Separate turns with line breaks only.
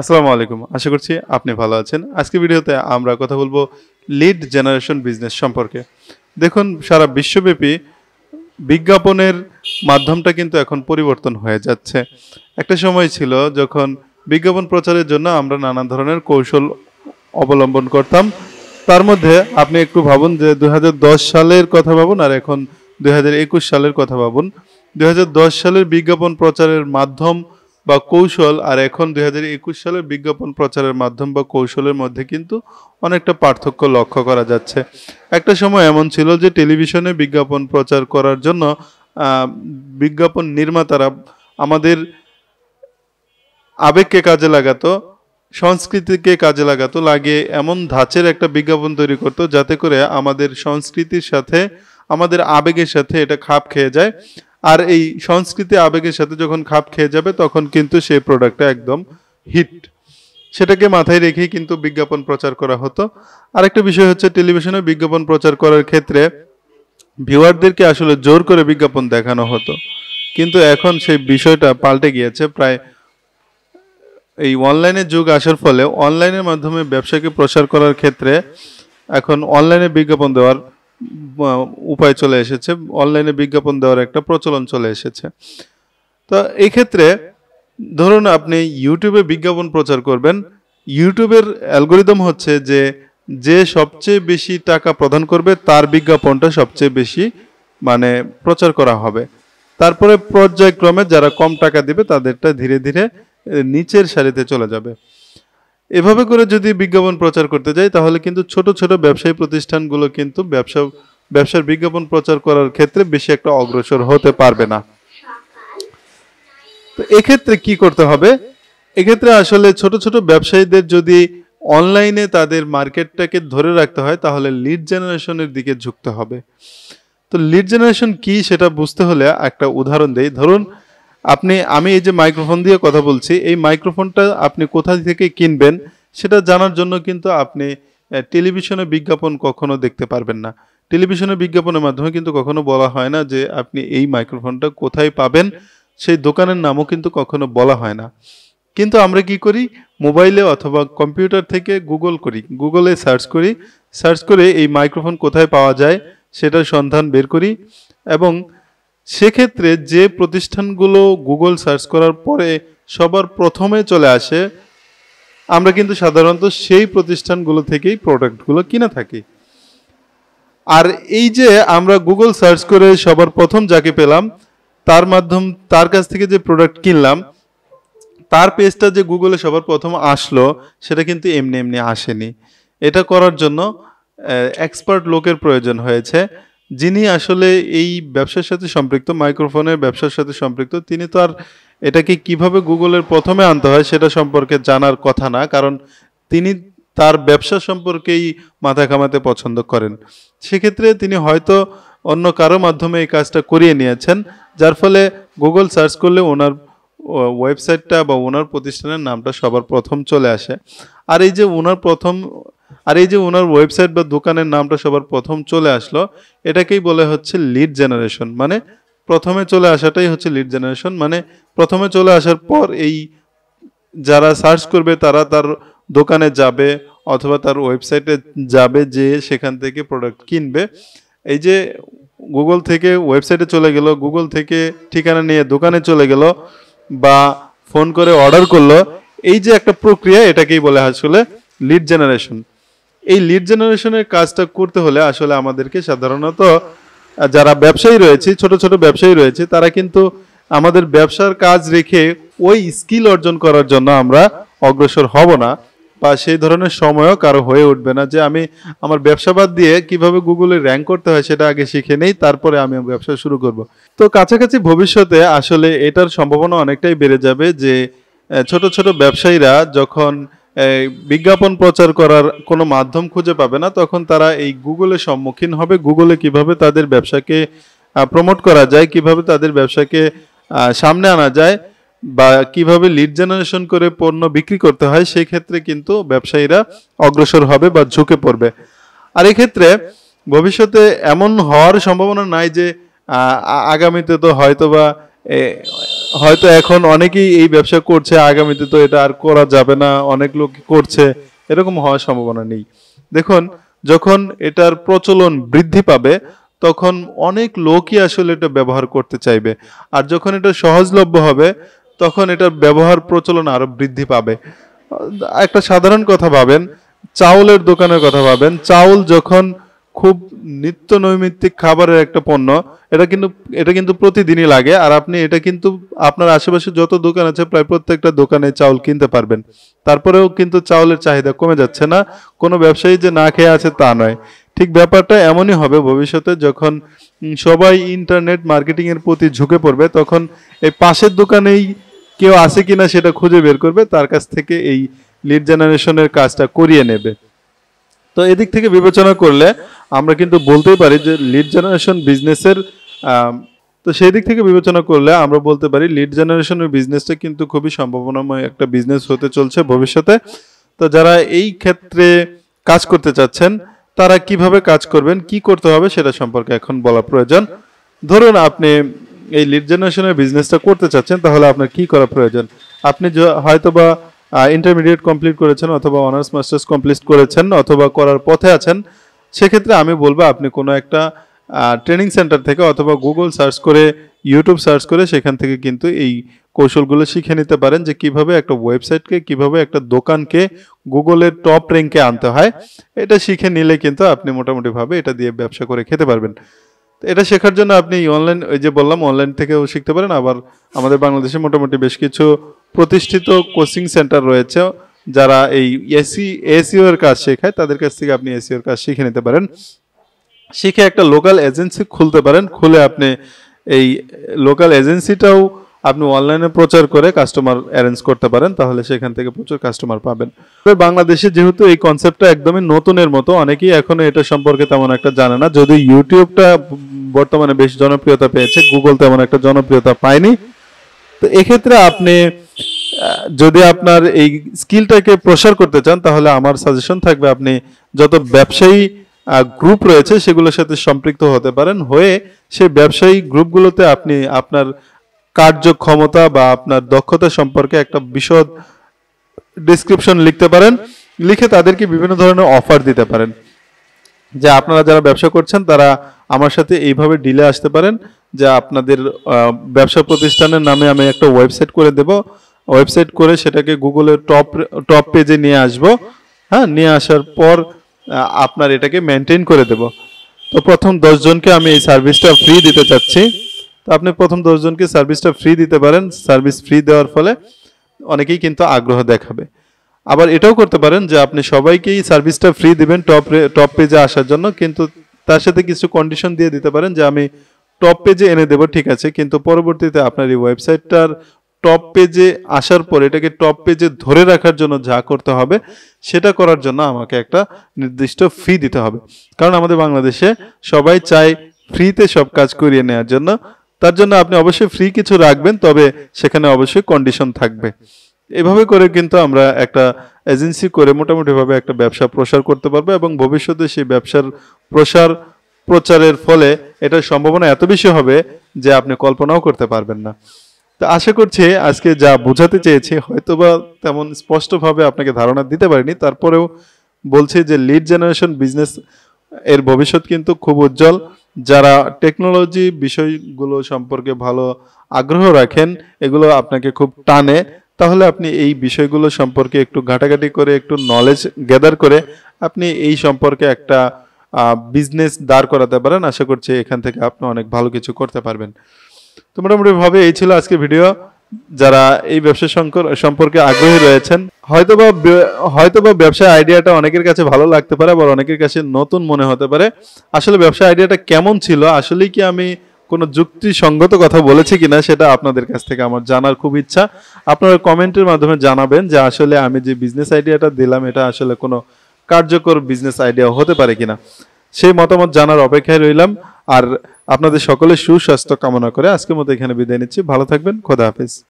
আসসালামু আলাইকুম আশা করছি আপনি ভালো আছেন আজকে ভিডিওতে আমরা কথা বলবো লিড জেনারেশন বিজনেস সম্পর্কে দেখুন সারা বিশ্বব্যাপী বিজ্ঞাপনের মাধ্যমটা কিন্তু এখন পরিবর্তন হয়ে যাচ্ছে একটা সময় ছিল যখন বিজ্ঞাপন প্রচারের জন্য আমরা নানা ধরনের কৌশল অবলম্বন করতাম তার মধ্যে আপনি একটু ভাবুন যে দু সালের কথা ভাবুন আর এখন দু সালের কথা ভাবুন দু সালের বিজ্ঞাপন প্রচারের মাধ্যম বা কৌশল আর এখন দুই সালের বিজ্ঞাপন প্রচারের মাধ্যম বা কৌশলের মধ্যে কিন্তু অনেকটা পার্থক্য লক্ষ্য করা যাচ্ছে একটা সময় এমন ছিল যে টেলিভিশনে বিজ্ঞাপন প্রচার করার জন্য বিজ্ঞাপন নির্মাতারা আমাদের আবেগকে কাজে লাগাতো সংস্কৃতিকে কাজে লাগাতো লাগিয়ে এমন ধাঁচের একটা বিজ্ঞাপন তৈরি করতো যাতে করে আমাদের সংস্কৃতির সাথে আমাদের আবেগের সাথে এটা খাপ খেয়ে যায় আর এই সংস্কৃতি আবেগের সাথে যখন খাপ খেয়ে যাবে তখন কিন্তু সেই প্রোডাক্টটা একদম হিট সেটাকে মাথায় রেখেই কিন্তু বিজ্ঞাপন প্রচার করা হতো আরেকটা বিষয় হচ্ছে টেলিভিশনে বিজ্ঞাপন প্রচার করার ক্ষেত্রে ভিউয়ারদেরকে আসলে জোর করে বিজ্ঞাপন দেখানো হতো কিন্তু এখন সেই বিষয়টা পাল্টে গিয়েছে প্রায় এই অনলাইনের যুগ আসার ফলে অনলাইনের মাধ্যমে ব্যবসাকে প্রসার করার ক্ষেত্রে এখন অনলাইনে বিজ্ঞাপন দেওয়ার উপায় চলে এসেছে অনলাইনে বিজ্ঞাপন দেওয়ার একটা প্রচলন চলে এসেছে তো এই ক্ষেত্রে ধরুন আপনি ইউটিউবে বিজ্ঞাপন প্রচার করবেন ইউটিউবের অ্যালগোরিদম হচ্ছে যে যে সবচেয়ে বেশি টাকা প্রদান করবে তার বিজ্ঞাপনটা সবচেয়ে বেশি মানে প্রচার করা হবে তারপরে পর্যায়ক্রমে যারা কম টাকা দিবে তাদেরটা ধীরে ধীরে নিচের সারিতে চলে যাবে এভাবে করে যদি বিজ্ঞাপন প্রচার করতে যাই তাহলে কিন্তু ছোট ছোট ব্যবসায়ী প্রতিষ্ঠানগুলো কিন্তু ব্যবসা ব্যবসার বিজ্ঞাপন প্রচার করার ক্ষেত্রে বেশি একটা অগ্রসর হতে পারবে না তো এক্ষেত্রে কি করতে হবে এক্ষেত্রে আসলে ছোট ছোট ব্যবসায়ীদের যদি অনলাইনে তাদের মার্কেটটাকে ধরে রাখতে হয় তাহলে লিড জেনারেশনের দিকে ঝুঁকতে হবে তো লিড জেনারেশন কি সেটা বুঝতে হলে একটা উদাহরণ দেই ধরুন আপনি আমি এই যে মাইক্রোফোন দিয়ে কথা বলছি এই মাইক্রোফোনটা আপনি কোথা থেকে কিনবেন সেটা জানার জন্য কিন্তু আপনি টেলিভিশনে বিজ্ঞাপন কখনো দেখতে পারবেন না টেলিভিশনে বিজ্ঞাপনের মাধ্যমে কিন্তু কখনো বলা হয় না যে আপনি এই মাইক্রোফোনটা কোথায় পাবেন সেই দোকানের নামও কিন্তু কখনো বলা হয় না কিন্তু আমরা কি করি মোবাইলে অথবা কম্পিউটার থেকে গুগল করি গুগলে সার্চ করি সার্চ করে এই মাইক্রোফোন কোথায় পাওয়া যায় সেটার সন্ধান বের করি এবং সেক্ষেত্রে যে প্রতিষ্ঠানগুলো গুগল সার্চ করার পরে সবার প্রথমে চলে আসে আমরা কিন্তু সাধারণত সেই প্রতিষ্ঠানগুলো থেকেই প্রোডাক্টগুলো কিনে থাকি আর এই যে আমরা গুগল সার্চ করে সবার প্রথম যাকে পেলাম তার মাধ্যম তার কাছ থেকে যে প্রোডাক্ট কিনলাম তার পেজটা যে গুগলে সবার প্রথম আসলো সেটা কিন্তু এমনি এমনি আসেনি এটা করার জন্য এক্সপার্ট লোকের প্রয়োজন হয়েছে যিনি আসলে এই ব্যবসার সাথে সম্পৃক্ত মাইক্রোফোনের ব্যবসার সাথে সম্পৃক্ত তিনি তো আর এটাকে কিভাবে গুগলের প্রথমে আনতে হয় সেটা সম্পর্কে জানার কথা না কারণ তিনি তার ব্যবসা সম্পর্কেই মাথা ঘামাতে পছন্দ করেন সেক্ষেত্রে তিনি হয়তো অন্য কারো মাধ্যমে এই কাজটা করিয়ে নিয়েছেন যার ফলে গুগল সার্চ করলে ওনার ওয়েবসাইটটা বা ওনার প্রতিষ্ঠানের নামটা সবার প্রথম চলে আসে আর এই যে ওনার প্রথম আর এই যে ওনার ওয়েবসাইট বা দোকানের নামটা সবার প্রথম চলে আসলো এটাকেই বলে হচ্ছে লিড জেনারেশন মানে প্রথমে চলে আসাটাই হচ্ছে লিড জেনারেশন মানে প্রথমে চলে আসার পর এই যারা সার্চ করবে তারা তার দোকানে যাবে অথবা তার ওয়েবসাইটে যাবে যে সেখান থেকে প্রোডাক্ট কিনবে এই যে গুগল থেকে ওয়েবসাইটে চলে গেল গুগল থেকে ঠিকানা নিয়ে দোকানে চলে গেল বা ফোন করে অর্ডার করলো এই যে একটা প্রক্রিয়া এটাকেই বলে আসলে লিড জেনারেশন এই লিড জেনারেশনের কাজটা করতে হলে আসলে আমাদেরকে সাধারণত যারা ব্যবসায়ী রয়েছে ছোট ছোট ব্যবসায়ী রয়েছে তারা কিন্তু আমাদের ব্যবসার কাজ রেখে ওই স্কিল অর্জন করার জন্য আমরা অগ্রসর হব না বা সেই ধরনের সময়ও কারো হয়ে উঠবে না যে আমি আমার ব্যবসাবাদ দিয়ে কিভাবে গুগলে র্যাঙ্ক করতে হয় সেটা আগে শিখে নেই তারপরে আমি ব্যবসা শুরু করব তো কাছাকাছি ভবিষ্যতে আসলে এটার সম্ভাবনা অনেকটাই বেড়ে যাবে যে ছোট ছোট ব্যবসায়ীরা যখন বিজ্ঞাপন প্রচার করার কোনো মাধ্যম খুঁজে পাবে না তখন তারা এই গুগলের সম্মুখীন হবে গুগলে কিভাবে তাদের ব্যবসাকে প্রমোট করা যায় কিভাবে তাদের ব্যবসাকে সামনে আনা যায় বা কিভাবে লিড জেনারেশন করে পণ্য বিক্রি করতে হয় সেই ক্ষেত্রে কিন্তু ব্যবসায়ীরা অগ্রসর হবে বা ঝুঁকে পড়বে আর এক্ষেত্রে ভবিষ্যতে এমন হওয়ার সম্ভাবনা নাই যে আগামীতে তো হয়তো বা হয়তো এখন অনেকেই এই ব্যবসা করছে আগামীতে তো এটা আর করা যাবে না অনেক লোক করছে এরকম হওয়ার সম্ভাবনা নেই দেখুন যখন এটার প্রচলন বৃদ্ধি পাবে তখন অনেক লোকই আসলে এটা ব্যবহার করতে চাইবে আর যখন এটা সহজলভ্য হবে তখন এটার ব্যবহার প্রচলন আরও বৃদ্ধি পাবে একটা সাধারণ কথা ভাবেন চাউলের দোকানের কথা ভাবেন চাউল যখন খুব নিত্য নৈমিত্তিক খাবারের একটা পণ্য এটা কিন্তু এটা কিন্তু প্রতিদিনই লাগে আর আপনি এটা কিন্তু আপনার আশেপাশে যত দোকান আছে প্রায় প্রত্যেকটা দোকানে চাউল কিনতে পারবেন তারপরেও কিন্তু চাউলের চাহিদা কমে যাচ্ছে না কোনো ব্যবসায়ী যে না খেয়ে আছে তা নয় ঠিক ব্যাপারটা এমনই হবে ভবিষ্যতে যখন সবাই ইন্টারনেট মার্কেটিংয়ের প্রতি ঝুঁকে পড়বে তখন এই পাশের দোকানেই কেউ আছে কিনা সেটা খুঁজে বের করবে তার কাছ থেকে এই লিড জেনারেশনের কাজটা করিয়ে নেবে তো এদিক থেকে বিবেচনা করলে আমরা কিন্তু বলতেই পারি যে লিড জেনারেশন বিজনেসের তো সেই দিক থেকে বিবেচনা করলে আমরা বলতে পারি লিড জেনারেশনের বিজনেসটা কিন্তু খুবই সম্ভাবনাময় একটা বিজনেস হতে চলছে ভবিষ্যতে তো যারা এই ক্ষেত্রে কাজ করতে চাচ্ছেন তারা কিভাবে কাজ করবেন কি করতে হবে সেটা সম্পর্কে এখন বলা প্রয়োজন ধরুন আপনি এই লিড জেনারেশনের বিজনেসটা করতে চাচ্ছেন তাহলে আপনার কি করা প্রয়োজন আপনি হয়তোবা ইন্টারমিডিয়েট কমপ্লিট করেছেন অথবা অনার্স মাস্টার্স কমপ্লিট করেছেন অথবা করার পথে আছেন সেক্ষেত্রে আমি বলবো আপনি কোনো একটা ট্রেনিং সেন্টার থেকে অথবা গুগল সার্চ করে ইউটিউব সার্চ করে সেখান থেকে কিন্তু এই কৌশলগুলো শিখে নিতে পারেন যে কিভাবে একটা ওয়েবসাইটকে কিভাবে একটা দোকানকে গুগলের টপ র্যাঙ্কে আনতে হয় এটা শিখে নিলে কিন্তু আপনি মোটামুটিভাবে এটা দিয়ে ব্যবসা করে খেতে পারবেন এটা শেখার জন্য আপনি অনলাইন ওই যে বললাম অনলাইন থেকেও শিখতে পারেন আবার আমাদের বাংলাদেশে মোটামুটি বেশ কিছু প্রতিষ্ঠিত কোচিং সেন্টার রয়েছে যারা এই এসি এসিও এর কাজ শেখায় তাদের কাছ থেকে আপনি এসিওর কাজ শিখে নিতে পারেন শিখে একটা লোকাল এজেন্সি খুলতে পারেন খুলে আপনি এই লোকাল এজেন্সিটাও আপনি অনলাইনে প্রচার করে কাস্টমার অ্যারেঞ্জ করতে পারেন তাহলে সেখান থেকে প্রচুর কাস্টমার পাবেন বাংলাদেশে যেহেতু এই কনসেপ্টটা একদমই নতুনের মতো অনেকেই এখনও এটা সম্পর্কে তেমন একটা জানে না যদি ইউটিউবটা বর্তমানে বেশ জনপ্রিয়তা পেয়েছে গুগল তেমন একটা জনপ্রিয়তা পায়নি তো এক্ষেত্রে আপনি যদি আপনার এই স্কিলটাকে প্রসার করতে চান তাহলে আমার সাজেশন থাকবে আপনি যত ব্যবসায়ী গ্রুপ রয়েছে সেগুলোর সাথে সম্পৃক্ত হতে পারেন হয়ে সেই ব্যবসায়ী গ্রুপগুলোতে আপনি আপনার কার্যক্ষমতা বা আপনার দক্ষতা সম্পর্কে একটা বিশদ ডিসক্রিপশন লিখতে পারেন লিখে তাদেরকে বিভিন্ন ধরনের অফার দিতে পারেন যে আপনারা যারা ব্যবসা করছেন তারা আমার সাথে এইভাবে ডিলে আসতে পারেন যে আপনাদের ব্যবসা প্রতিষ্ঠানের নামে আমি একটা ওয়েবসাইট করে দেবো ওয়েবসাইট করে সেটাকে গুগলের টপ টপ পেজে নিয়ে আসব হ্যাঁ নিয়ে আসার পর আপনার এটাকে মেনটেন করে দেব তো প্রথম দশজনকে আমি এই সার্ভিসটা ফ্রি দিতে চাচ্ছি তো আপনি প্রথম দশজনকে সার্ভিসটা ফ্রি দিতে পারেন সার্ভিস ফ্রি দেওয়ার ফলে অনেকেই কিন্তু আগ্রহ দেখাবে আবার এটাও করতে পারেন যে আপনি সবাইকেই সার্ভিসটা ফ্রি দিবেন টপ টপ পেজে আসার জন্য কিন্তু তার সাথে কিছু কন্ডিশন দিয়ে দিতে পারেন যে আমি টপ পেজে এনে দেব ঠিক আছে কিন্তু পরবর্তীতে আপনার এই ওয়েবসাইটটার টপ পেজে আসার পর এটাকে টপ পেজে ধরে রাখার জন্য যা করতে হবে সেটা করার জন্য আমাকে একটা নির্দিষ্ট ফি দিতে হবে কারণ আমাদের বাংলাদেশে সবাই চায় ফ্রিতে সব কাজ করিয়ে নেওয়ার জন্য তার জন্য আপনি অবশ্যই ফ্রি কিছু রাখবেন তবে সেখানে অবশ্যই কন্ডিশন থাকবে এভাবে করে কিন্তু আমরা একটা এজেন্সি করে মোটামুটিভাবে একটা ব্যবসা প্রসার করতে পারবো এবং ভবিষ্যতে সেই ব্যবসার প্রসার প্রচারের ফলে এটার সম্ভাবনা এত বেশি হবে যে আপনি কল্পনাও করতে পারবেন না তো আশা করছি আজকে যা বোঝাতে চেয়েছি হয়তোবা তেমন স্পষ্টভাবে আপনাকে ধারণা দিতে পারিনি তারপরেও বলছে যে লিড জেনারেশন বিজনেস এর ভবিষ্যৎ কিন্তু খুব উজ্জ্বল যারা টেকনোলজি বিষয়গুলো সম্পর্কে ভালো আগ্রহ রাখেন এগুলো আপনাকে খুব টানে তাহলে আপনি এই বিষয়গুলো সম্পর্কে একটু ঘাটাঘাটি করে একটু নলেজ গ্যাদার করে আপনি এই সম্পর্কে একটা বিজনেস দাঁড় করাতে পারেন আশা করছি এখান থেকে আপনি অনেক ভালো কিছু করতে পারবেন তো মোটামুটিভাবে এই ছিল আজকে ভিডিও যারা এই ব্যবসা সম্পর্কে আগ্রহী রয়েছেন হয়তোবা হয়তোবা ব্যবসা আইডিয়াটা অনেকের কাছে ভালো লাগতে পারে আবার অনেকের কাছে নতুন মনে হতে পারে আসলে ব্যবসা আইডিয়াটা কেমন ছিল আসলে কি আমি কোনো যুক্তিসঙ্গত কথা বলেছি কিনা সেটা আপনাদের কাছ থেকে আমার জানার খুব ইচ্ছা আপনারা কমেন্টের মাধ্যমে জানাবেন যে আসলে আমি যে বিজনেস আইডিয়াটা দিলাম এটা আসলে কোনো কার্যকর বিজনেস আইডিয়া হতে পারে কিনা সেই মতামত জানার অপেক্ষায় রইলাম আর আপনাদের সকলের সুস্বাস্থ্য কামনা করে আজকের মতো এখানে বিদায় নিচ্ছি ভালো থাকবেন খোদা হাফিজ